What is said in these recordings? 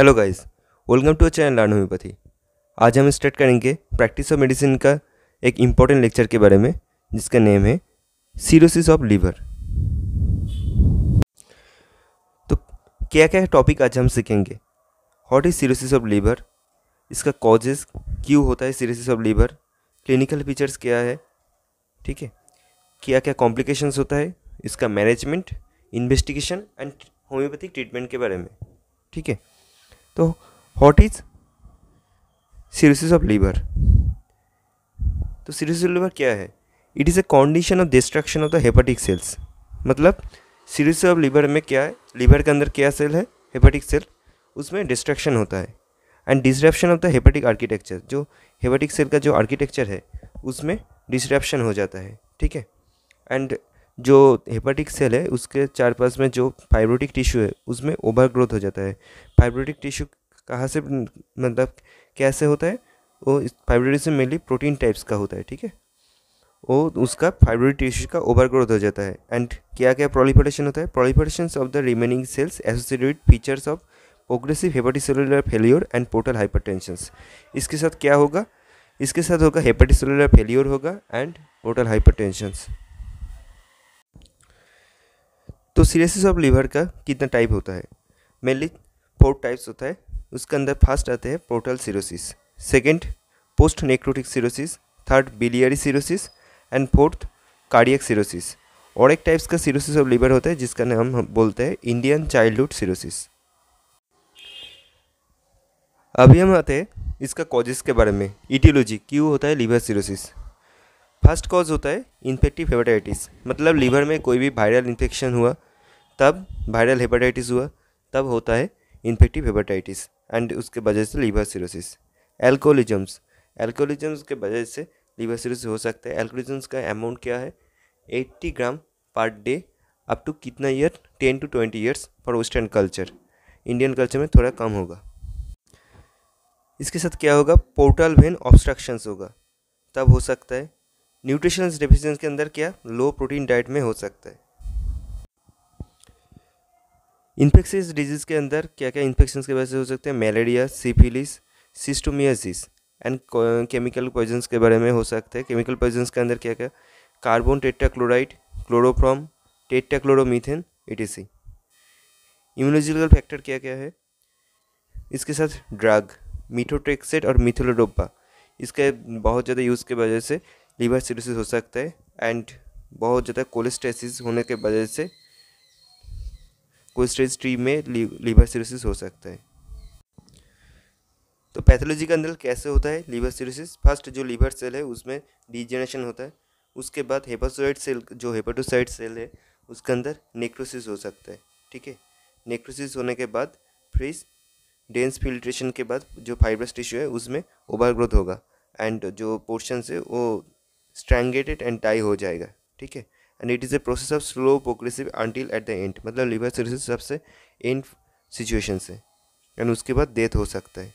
Hello guys welcome to channel learn homoeopathy आज हम start करेंगे प्रैक्टिस ऑफ मेडिसिन का एक इम्पॉर्टेंट लेक्चर के बारे में जिसका नेम है सीरोसिस ऑफ लीवर तो क्या क्या टॉपिक आज हम सीखेंगे what is cirrhosis of liver इसका कॉजेज क्यों होता है cirrhosis of liver clinical features क्या है ठीक है क्या क्या कॉम्प्लिकेशंस होता है इसका management investigation and homoeopathic treatment के बारे में ठीक है तो what is cirrhosis of liver तो सीरोसिस ऑफ लीवर क्या है it is a condition of destruction of the hepatic cells मतलब सीरोसिस ऑफ लीवर में क्या है लीवर के अंदर क्या सेल है हेपेटिक सेल उसमें डिस्ट्रक्शन होता है and disruption of the hepatic architecture जो हेपेटिक सेल का जो आर्किटेक्चर है उसमें डिस्ट्रप्शन हो जाता है ठीक है एंड जो हेपाटिक सेल है उसके चार पास में जो फाइब्रोटिक टिश्यू है उसमें ओवर ग्रोथ हो जाता है फाइब्रोटिक टिश्यू कहाँ से मतलब कैसे होता है वो फाइब्रोटिक से मेनली प्रोटीन टाइप्स का होता है ठीक है वो उसका फाइब्रोटिक टिश्यू का ओवर ग्रोथ हो जाता है एंड क्या क्या प्रोलिफरेशन होता है proliferation of the remaining cells associated features of progressive hepatocellular failure and portal hypertension इसके साथ क्या होगा इसके साथ होगा हेपाटिसोलर फेल्योर होगा एंड पोर्टल हाइपरटेंशन तो सीरेसिस ऑफ लीवर का कितना टाइप होता है मेनली फोर टाइप्स होता है उसके अंदर फर्स्ट आते हैं portal cirrhosis second post necrotic cirrhosis third biliary cirrhosis and fourth cardiac cirrhosis और एक टाइप्स का सीरोसिस ऑफ लीवर होता है जिसका नाम हम बोलते हैं इंडियन चाइल्डहुड सीरोसिस अभी हम आते हैं इसका कॉजेस के बारे में इटियोलॉजी क्यों होता है लीवर सीरोसिस फर्स्ट कॉज होता है इन्फेक्टिव हेपेटाइटिस मतलब लीवर में कोई भी वायरल इन्फेक्शन हुआ तब वायरल हेपाटाइटिस हुआ तब होता है इन्फेक्टिव हेपाटाइटिस एंड उसके वजह से लीवर सिरोसिस एल्कोलिजम्स एल्कोलिजम्स के वजह से लीवर सिरोसिस हो सकता है एल्कोलिजम्स का अमाउंट क्या है 80 ग्राम पर डे अप टू कितना year 10 to 20 years for western culture Indian culture में थोड़ा कम होगा इसके साथ क्या होगा पोर्टल वेन ऑब्स्ट्रक्शंस होगा तब हो सकता है न्यूट्रिशन डिफिशेंस के अंदर क्या लो प्रोटीन डाइट में हो सकता है इन्फेक्शियस डिजीज़ के अंदर क्या क्या इन्फेक्शन के वजह से हो सकते हैं malaria syphilis schistosomiasis and chemical poisons के बारे में हो सकते हैं केमिकल पॉइजन्स के अंदर क्या क्या carbon tetrachloride chloroform tetrachloromethane etc immunological factor क्या क्या है इसके साथ ड्रग मीथोट्रेक्सेट और मिथोलोडोपा इसके बहुत ज़्यादा यूज़ के वजह से लीवर सिरोसिस हो सकता है एंड बहुत ज़्यादा कोलेस्टेसिस होने के वजह से को स्टेज थ्री में लीवर सीरोसिस हो सकता है तो पैथोलॉजी का अंदर कैसे होता है लीवर सिरोसिस फर्स्ट जो लीवर सेल है उसमें डिजेनरेशन होता है उसके बाद हेपासोइड सेल जो हेपाटोसाइड सेल है उसके अंदर नेक्रोसिस हो सकता है ठीक है नेक्रोसिस होने के बाद फ्रीज डेंस फिल्ट्रेशन के बाद जो फाइब्रस टिश्यू है उसमें ओवर ग्रोथ होगा एंड जो पोर्शन है वो स्ट्रैंगेटेड एंड टाई हो जाएगा ठीक है and it is a process of slow progressive until at the end मतलब लिवर सर्विस सबसे एंड सिचुएशन से एंड उसके बाद डेथ हो सकता है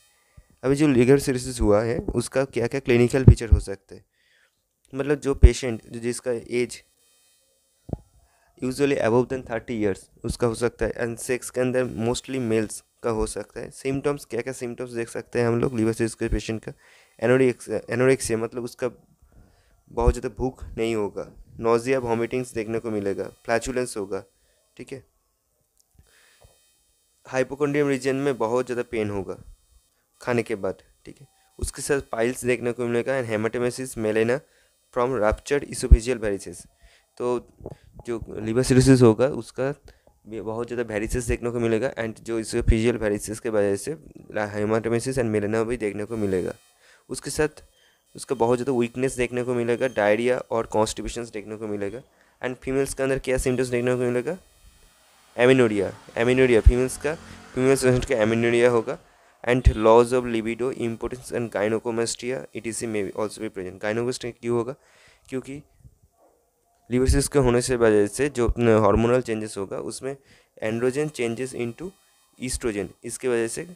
अभी जो लिवर सर्विस हुआ है उसका क्या क्या क्लिनिकल फीचर हो सकता है मतलब जो पेशेंट जो जिसका age usually above than thirty years उसका हो सकता है एंड सेक्स के अंदर मोस्टली मेल्स का हो सकता है सिम्टम्स क्या क्या सिम्टम्स देख सकते हैं हम लोग लीवर सर्विस के पेशेंट का एनोरिक्स एनोरेक्सिया मतलब उसका बहुत ज़्यादा भूख नहीं होगा नोजिया वॉमिटिंग्स देखने को मिलेगा फ्लैचुलेंस होगा ठीक है हाइपोकोंडियम रीजन में बहुत ज़्यादा पेन होगा खाने के बाद ठीक है उसके साथ पाइल्स देखने को मिलेगा and haematemesis melaena from ruptured oesophageal varices तो जो लिवर सिरोसिस होगा उसका बहुत ज़्यादा वेरिसेस देखने को मिलेगा एंड जो इसोफिजियल वेरिसेस के वजह से हेमाटेमेसिस एंड मेलेना भी देखने को मिलेगा उसके साथ उसका बहुत ज़्यादा वीकनेस देखने को मिलेगा डायरिया और कॉन्स्टिपेशन देखने को मिलेगा एंड फीमेल्स के अंदर क्या सिम्टम्स देखने को मिलेगा एमिनोरिया एमिनोरिया फीमेल्स का फीमेल्स पेशेंट का एमिनोरिया होगा and loss of libido importance and gynaecomastia it is may be also भी प्रेजेंट गाइनोकोमेस्ट्रिया क्यों होगा क्योंकि लिबोसिस के होने से वजह से जो हार्मोनल चेंजेस होगा उसमें एंड्रोजन चेंजेस इनटू ईस्ट्रोजन इसके वजह से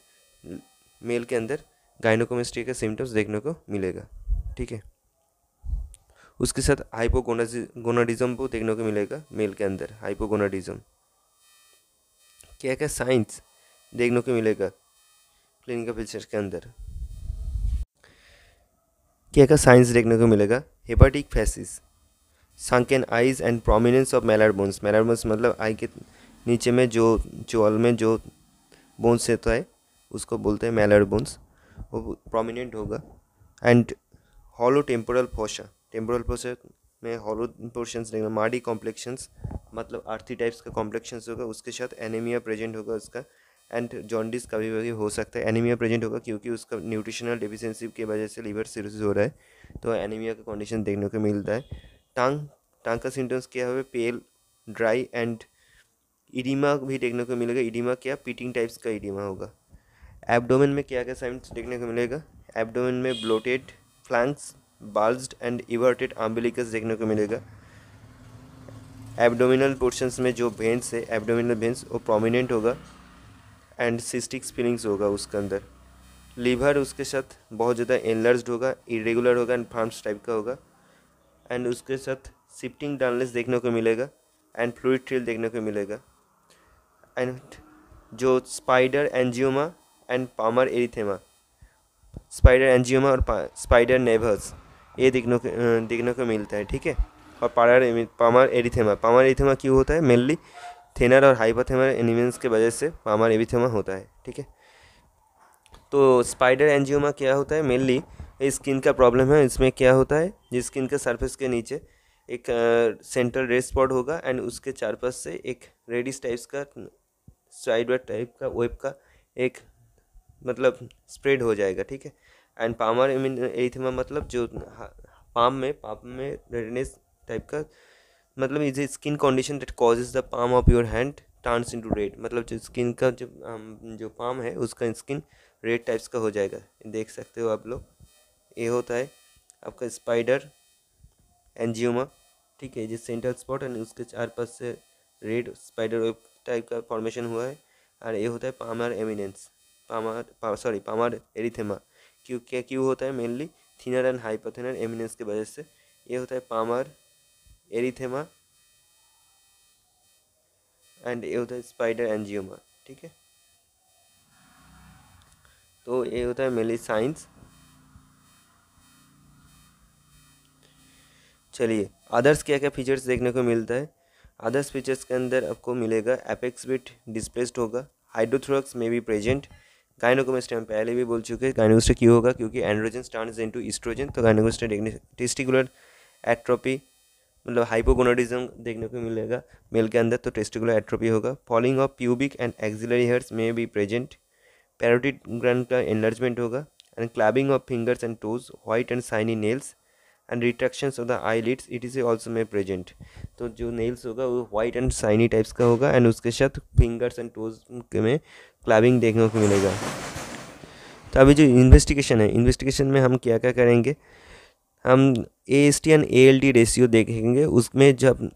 मेल के अंदर गाइनोकोमेस्ट्रिया का सिम्टम्स देखने को मिलेगा ठीक है उसके साथ हाइपोगोनाडिज्म को देखने को मिलेगा मेल के अंदर हाइपोगोनाडिज्म क्या क्या साइंस देखने को मिलेगा क्लिनिकल फीचर्स के अंदर क्या क्या साइंस देखने को मिलेगा hepatic facies sunken eyes and prominence of malar bones malar bones मतलब आई के नीचे में जो चोल में जो बोन्स रहता है उसको बोलते हैं मेलर बोन्स वो प्रोमिनेंट होगा and hollow temporal fossa temporal fossa में हॉलो पोर्शन देखना मार्डी कॉम्प्लेक्शंस मतलब आर्थी टाइप्स का कॉम्प्लेक्शंस होगा उसके साथ एनीमिया प्रेजेंट होगा उसका एंड जॉन्डिस कभी भी हो सकता है एनीमिया प्रेजेंट होगा क्योंकि उसका न्यूट्रिशनल डिफिशेंसी की वजह से लीवर सिरोसिस हो रहा है तो एनीमिया का कंडीशन देखने को मिलता है टांग टांग का सिम्टम्स क्या है पेल ड्राई एंड इडिमा भी देखने को मिलेगा इडिमा क्या पीटिंग टाइप्स का इडिमा होगा एबडोमिन में क्या क्या साइंस देखने को मिलेगा एबडोमिन में bloated flanks bulge and everted umbilicus देखने को मिलेगा एब्डोमिनल पोर्शंस में जो भेंस है एब्डोमिनल भेंस वो प्रोमिनेंट होगा एंड सिस्टिक स्पिलिंग्स होगा उसके अंदर लीवर उसके साथ बहुत ज़्यादा एनलर्ज होगा इरेगुलर होगा एंड फार्म टाइप का होगा एंड उसके साथ शिफ्टिंग डालनेस देखने को मिलेगा एंड फ्लूड ट्रेल देखने को मिलेगा एंड जो spider angioma and palmar erythema spider angioma और स्पाइडर नेवर्स ये देखने को देखने को मिलता है ठीक है और पार पामर एरिथेमा पामर एरिथेमा क्यों होता है मेनली थेनर और हाइपोथेमर एनिमेंस के वजह से पामर एरिथेमा होता है ठीक है तो स्पाइडर एंजियोमा क्या होता है मेनली स्किन का प्रॉब्लम है इसमें क्या होता है जिस स्किन के सरफेस के नीचे एक सेंट्रल रेड स्पॉट होगा एंड उसके चारपास से एक रेडिस टाइप्स का साइड टाइप का वेब का एक मतलब स्प्रेड हो जाएगा ठीक है एंड पामर एरिथमा मतलब जो पाम में पाम में रेडनेस टाइप का मतलब is a skin condition that causes the palm of your hand turns into red मतलब जो स्किन का जो जो पाम है उसका स्किन रेड टाइप्स का हो जाएगा देख सकते हो आप लोग ये होता है आपका स्पाइडर एनजियोमा ठीक है जिस सेंट्रल स्पॉट एंड उसके चार पास से रेड स्पाइडर वेब टाइप का फॉर्मेशन हुआ है और ये होता है palmar eminence palmar sorry palmar erythema क्यों क्या क्यों होता है mainly thenar and hypothenar eminence की वजह से ये होता है पामर एरिथेमा एंड ये होता है स्पाइडर एंजियोमा ठीक है तो ये होता है मेनली साइंस चलिए अदर्स क्या क्या फीचर्स देखने को मिलता है अदर्स फीचर्स के अंदर आपको मिलेगा एपेक्स बिट डिस्प्लेस्ड होगा हाइड्रोथ्रोक्स में भी प्रेजेंट गाइनोकोमेस्टी हम पहले भी बोल चुके हैं गाइनोकोमेस्टी क्यों होगा क्योंकि एंड्रोजन टर्न्स इंटू ईस्ट्रोजन तो गाइनोकोमेस्टी टेस्टिकुलर एट्रोपी मतलब हाइपोगोनोडिज्म देखने को मिलेगा मेल के अंदर तो टेस्टिकुलर एट्रोपी होगा falling of pubic and axillary hairs may be present parotid ग्रंथ का एनलर्जमेंट होगा and clubbing of fingers and toes white and shiny nails and retraction of the lids it is also may present तो जो nails होगा वो white and Saini types का होगा and उसके साथ फिंगर्स एंड टोज में क्लाबिंग देखने को मिलेगा तो अभी जो इन्वेस्टिगेशन है इन्वेस्टिगेशन में हम क्या क्या करेंगे हम A S T and A L T ratio देखेंगे उसमें जब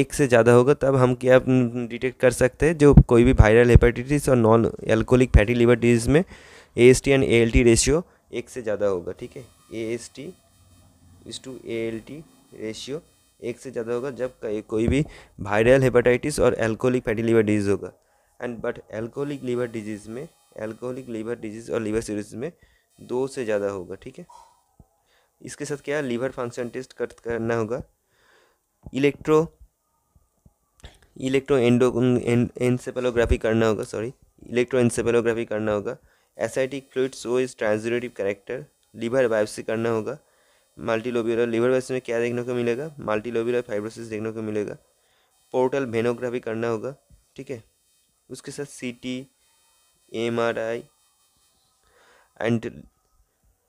एक से ज़्यादा होगा तब हम क्या डिटेक्ट कर सकते हैं जो कोई भी वायरल हेपेटाइटिस और non alcoholic fatty liver disease में A S T and A L T ratio एक से ज़्यादा होगा ठीक है A S T is to A L T ratio एक से ज़्यादा होगा जब कोई भी वायरल हेपाटाइटिस और एल्कोहलिक फैटी लीवर डिजीज़ होगा and but alcoholic liver disease में एल्कोहलिक लीवर डिजीज़ और लीवर सीरीज में दो से ज़्यादा होगा ठीक है इसके साथ क्या लीवर फंक्शन टेस्ट कर, करना होगा electro electro endo encephalography encephalography करना होगा सॉरी इलेक्ट्रो एनसेपेलोग्राफी करना होगा ascitic fluid so is transudative character liver biopsy करना होगा मल्टी लिवर वैसे में क्या देखने को मिलेगा मल्टी लोब्यूलर फाइब्रोसिस देखने को मिलेगा पोर्टल वेनोग्राफी करना होगा ठीक है उसके साथ C T M R I and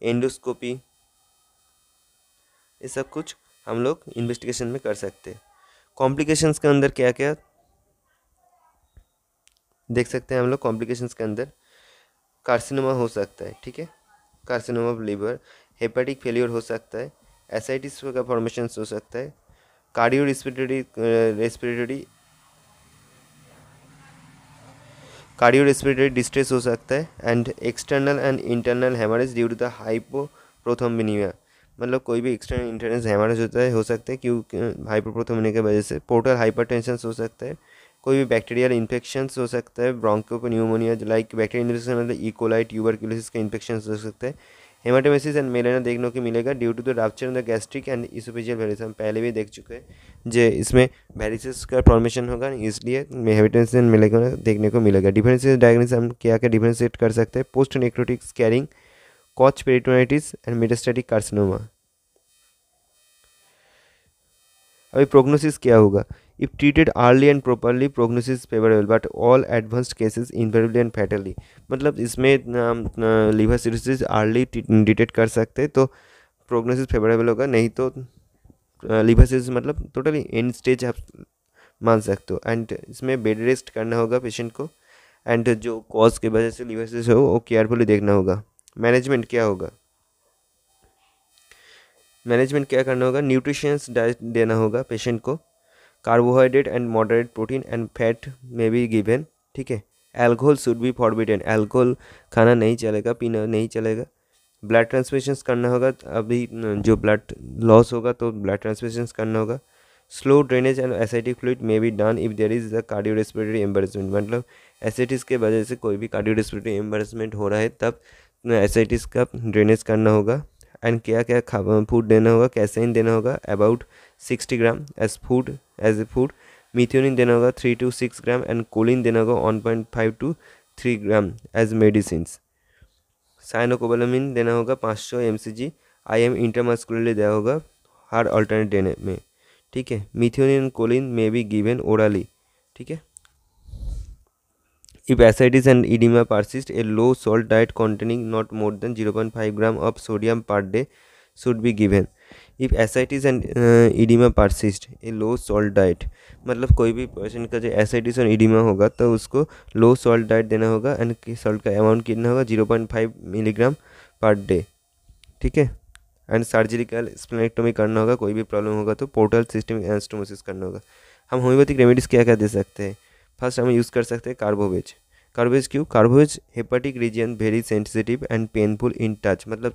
endoscopy ये सब कुछ हम लोग इन्वेस्टिगेशन में कर सकते हैं कॉम्प्लिकेशंस के अंदर क्या क्या देख सकते हैं हम लोग कॉम्प्लिकेशंस के अंदर कार्सिनोमा हो सकता है ठीक है carcinoma of liver hepatic failure हो सकता है एसाइटिस का फॉर्मेशन हो सकता है cardio respiratory respiratory cardio respiratory distress हो सकता है and external and internal haemorrhage due to the hypo hypoprothrombinaemia मतलब कोई भी एक्सटर्नल इंटरनल हेमरेज होता है हो सकता है क्योंकि प्रोथम हाइपोप्रोथम्बिनिया की वजह से पोर्टल टेंशन हो सकता है कोई भी बैक्टीरियल इन्फेक्शन हो सकता है broncho pneumonia like bacterial infection मतलब इकोलाइट e. ट्यूबरक्यूलोसिस का इन्फेक्शन हो सकता है हेमाटोमेसिस एंड मेलेना देखने को मिलेगा due to the rupture in the gastric and oesophageal varices हम पहले भी देख चुके हैं जो इसमें वेरिसेस का फॉर्मेशन होगा इसलिए हेमाटोमेसिस एंड मेलेना देखने को मिलेगा डिफरेंसेस डायग्नोसिस हम क्या क्या डिफ्रेंशिएट कर सकते हैं post necrotic scarring Koch peritonitis and metastatic carcinoma अभी प्रोग्नोसिस क्या होगा if treated early and properly prognosis favourable but all advanced cases unfavourably and fatally मतलब इसमें लीवर सीरोसिस आर्ली डिटेक्ट कर सकते तो प्रोग्नोसिस फेवरेबल होगा नहीं तो लिवर सीरोसिस मतलब टोटली एंड स्टेज आप मान सकते हो एंड इसमें बेड रेस्ट करना होगा पेशेंट को एंड जो कॉज की वजह से लिवर सीरोसिस हो वो केयरफुली देखना होगा मैनेजमेंट क्या होगा मैनेजमेंट क्या करना होगा न्यूट्रिशंस डाइट देना होगा पेशेंट को carbohydrate and moderate protein and fat may be given ठीक है alcohol should be forbidden alcohol खाना नहीं चलेगा पीना नहीं चलेगा ब्लड ट्रांसमिशन करना होगा अभी जो ब्लड लॉस होगा तो ब्लड ट्रांसमिशन करना होगा slow drainage and ascitic fluid may be done if there is the cardio respiratory embarrassment मतलब एसिटिस के वजह से कोई भी कार्डियो रेस्पिरेटरी एम्बेरसमेंट हो रहा है तब एसिटिस का ड्रेनेज करना होगा एंड क्या क्या फूड देना होगा कैसेइन देना होगा about sixty gram as food as a food methionine देना होगा three to six gram and choline देना होगा one point five to three gram as medicine cyanocobalamin देना होगा पाँच सौ M C ji I am इंटरमास्कुलरली देना होगा हार्ड अल्टरनेट देने में ठीक है methionine choline may be given orally ठीक है If ascites and edema persist, a low salt diet containing not more than 0.5 gram of sodium per day should be given. If ascites and oedema persist a low salt diet मतलब कोई भी patient का जो ascites और oedema होगा तो उसको लो salt diet देना होगा एंड सॉल्ट का अमाउंट कितना होगा जीरो पॉइंट फाइव मिलीग्राम पर डे ठीक है एंड सर्जरिकल स्प्लेक्टोमी करना होगा कोई भी प्रॉब्लम होगा तो पोर्टल सिस्टम एंस्टोमोसिस करना होगा हम होम्योपैथिक रेमेडीज़ क्या क्या दे सकते हैं फर्स्ट हम यूज़ कर सकते हैं कार्बोवेज कार्बोवेज क्यों carbo veg hepatic region very sensitive and painful in touch मतलब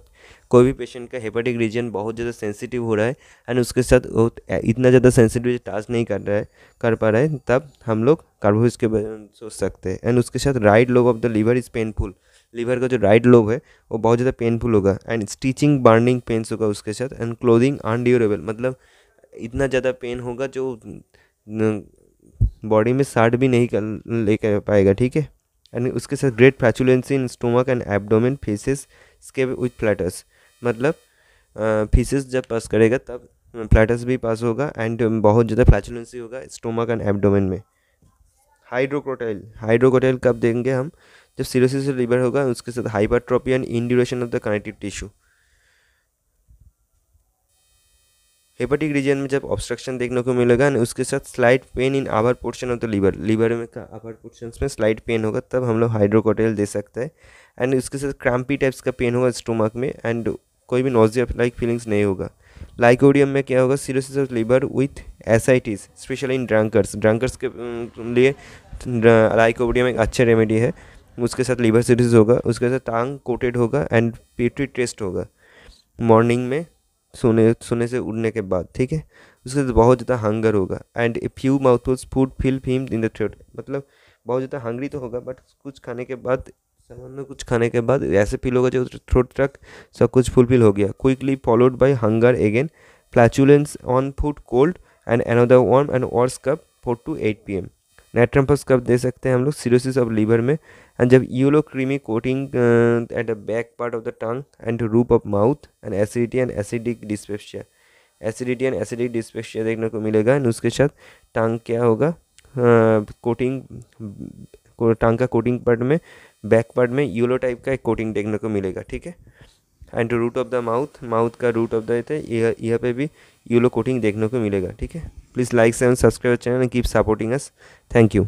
कोई भी पेशेंट का हेपेटिक रीजन बहुत ज़्यादा सेंसिटिव हो रहा है एंड उसके साथ वो इतना ज़्यादा सेंसिटिव टच नहीं कर रहा है कर पा रहा है तब हम लोग कार्बोवेज के बारे में सोच सकते हैं एंड उसके साथ right lobe of the liver is painful liver का जो राइट लोब है वो बहुत ज़्यादा पेनफुल होगा एंड स्टिचिंग बर्निंग पेन्स होगा उसके साथ एंड क्लोदिंग अनड्यूरेबल मतलब इतना ज़्यादा पेन होगा जो बॉडी में साठ भी नहीं कर ले कर पाएगा ठीक है एंड उसके साथ great flatulency in stomach and abdomen faeces escape with flatus मतलब फीसिस जब पास करेगा तब फ्लैटस भी पास होगा एंड बहुत ज़्यादा फ्लैचुलेंसी होगा स्टोमक एंड एबडोमिन में हाइड्रोक्रोटाइल हाइड्रोक्रोटाइल कब देंगे हम जब सीरोसिस लिवर होगा उसके साथ hypertrophy and induration of the connective tissue hepatic region में जब ऑब्स्ट्रक्शन देखने को मिलेगा ना उसके साथ slight pain in upper portion of the liver liver में का आवर पोर्शन में स्लाइड पेन होगा तब हम लोग हाइड्रोकोटेल दे सकते हैं एंड उसके साथ क्रैम्पी टाइप्स का पेन होगा स्टोमक में एंड कोई भी नोजिया लाइक फीलिंग्स नहीं होगा लाइकोडियम में क्या होगा cirrhosis of liver with ascites specially in drunkards drunkards के लिए लाइकोडियम एक अच्छा रेमेडी है उसके साथ लीवर सीरीज होगा उसके साथ टांग कोटेड होगा एंड पेट्री टेस्ट होगा मॉर्निंग में सोने सोने से उड़ने के बाद ठीक है उसके बाद बहुत ज़्यादा हंगर होगा and a few was food feel फीम इन द थ्रोट मतलब बहुत ज़्यादा हंगरी तो होगा बट कुछ खाने के बाद सामान्य कुछ खाने के बाद ऐसे फील होगा जो थ्रोट तक सब कुछ फुलफिल हो गया quickly followed by hunger again flatulence on food cold and another warm and worse cup four to eight P M natrum phos कब दे सकते हैं हम लोग सीरोसिस ऑफ लीवर में एंड जब yellow creamy coating at the back part of the tongue and roof of mouth and acidity and acidic dyspepsia acidity and acidic dyspepsia देखने को मिलेगा एंड उसके साथ टंग क्या होगा uh, कोटिंग टांग का कोटिंग पार्ट में बैक पार्ट में यूलो टाइप का एक कोटिंग देखने को मिलेगा ठीक है and root of the mouth mouth का रूट ऑफ द यहाँ पे भी यूलो कोटिंग देखने को मिलेगा ठीक है please like and subscribe channel keep supporting us thank you